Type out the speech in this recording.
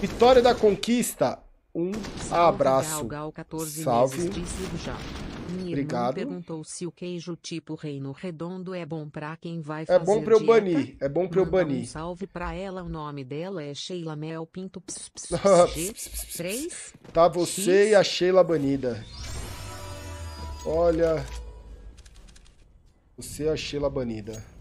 Vitória da Conquista. Um abraço. Salve. Obrigado. perguntou se o queijo tipo reino redondo é bom para quem vai fazer É bom para eu banir, é bom para eu banir. Um salve para ela, o nome dela é Sheila Mel Pinto. 3. Tá você e a Sheila banida. Olha. Você e a Sheila banida.